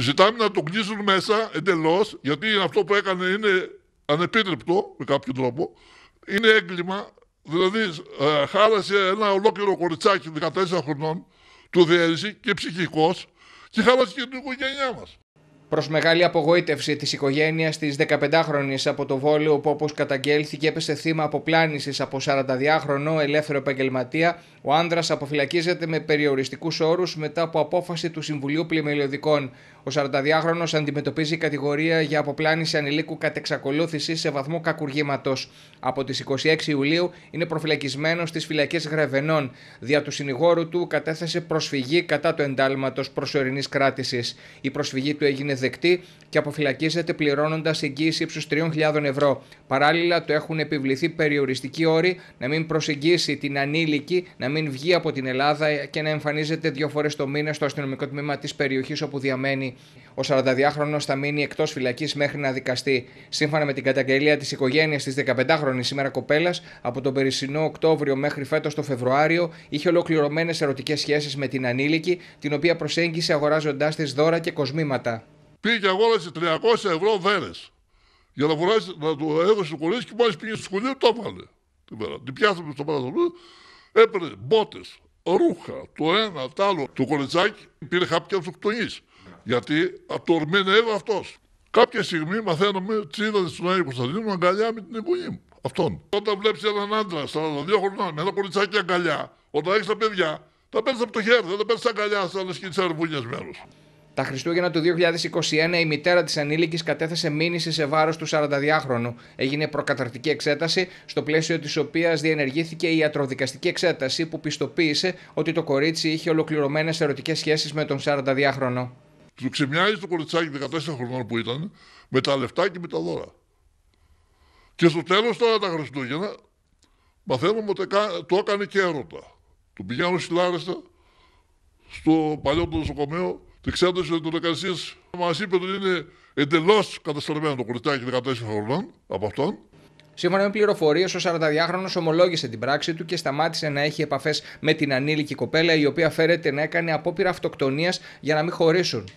Ζητάμε να τον κλείσουν μέσα εντελώς, γιατί αυτό που έκανε είναι ανεπίτρεπτο με κάποιο τρόπο. Είναι έγκλημα. Δηλαδή, ε, χάλασε ένα ολόκληρο κοριτσάκι 14 χρονών, του Διέρηση και ψυχικός, και χάλασε και την οικογένειά μας. Προς μεγάλη απογοήτευση της οικογένειας της 15χρονη από το Βόλιο, που όπω καταγγέλθηκε έπεσε θύμα αποπλάνησης από 42χρονο ελεύθερο επαγγελματία, ο άντρας αποφυλακίζεται με περιοριστικούς όρους μετά από απόφαση του Συμβουλίου Πλημελιωδικών. Ο 42χρονο αντιμετωπίζει κατηγορία για αποπλάνηση ανηλίκου κατ' εξακολούθηση σε βαθμό κακουργήματος. Από τις 26 Ιουλίου είναι προφυλακισμένος στις φυλακές Γρεβενών. Δια του συνηγόρου του κατέθεσε προσφυγή κατά το εντάλματος προσωρινής κράτησης. Η προσφυγή του έγινε δεκτή και αποφυλακίζεται πληρώνοντας εγγύηση ύψους 3.000 ευρώ. Παράλληλα, του έχουν επιβληθεί περιοριστικοί όροι να μην προσεγγίσει την ανήλικη, να μην βγει από την Ελλάδα και να εμφανίζεται δύο φορές το μήνα στο αστυνομικό τμήμα της περιοχής όπου διαμένει. Ο 42χρονο θα μείνει εκτός φυλακής μέχρι να δικαστεί. Σύμφωνα με την καταγγελία της οικογένειας της 15χρονη σήμερα κοπέλας, από τον περσινό Οκτώβριο μέχρι φέτος το Φεβρουάριο, είχε ολοκληρωμένες ερωτικές σχέσεις με την ανήλικη, την οποία προσέγγισε αγοράζοντάς της δώρα και κοσμήματα. Πήγε αγόρασε 300 ευρώ βέρε Για να, να του έδωσε το κορίτσι και μόλις πήγε στο σχολείο, το έβαλε. Την πιάσαμε στο Έπαιρνε μπότες, ρούχα, το ένα, το άλλο. Το κοριτσάκι πήρε χάπια αυτοκτονή. Γιατί το ορμήνευε αυτός. Κάποια στιγμή μαθαίνουμε, τσίδα στον Άγιο Κωνσταντίνο, αγκαλιά με την εγγονή μου. Αυτόν. Όταν βλέπεις έναν άντρα 42 χρονιά, με ένα κοριτσάκι αγκαλιά, όταν έχεις τα παιδιά, τα παίρνεις από το χέρι, δεν τα παίρνεις αγκαλιά, σαν να σκύψει μέρος. Τα Χριστούγεννα του 2021 η μητέρα της ανήλικης κατέθεσε μήνυση σε βάρος του 42χρονου. Έγινε προκαταρτική εξέταση, στο πλαίσιο της οποίας διενεργήθηκε η ιατροδικαστική εξέταση που πιστοποίησε ότι το κορίτσι είχε ολοκληρωμένες ερωτικές σχέσεις με τον 42χρονο. Του ξεμιάζει το κοριτσάκι 14 χρονών που ήταν με τα λεφτά και με τα δώρα. Και στο τέλος τώρα τα Χριστούγεννα μαθαίνουμε ότι το έκανε και έρωτα. Του πηγαίνουν Λάρεστα, στο παλιό του νοσοκομείο δεξιάντωση του εργασία μας είπε ότι είναι εντελώς κατασταλμένο το κουριτάκι 14 χρονών από αυτόν. Σύμφωνα με πληροφορίες, ο 42χρονο ομολόγησε την πράξη του και σταμάτησε να έχει επαφές με την ανήλικη κοπέλα, η οποία φέρεται να έκανε απόπειρα αυτοκτονίας για να μην χωρίσουν.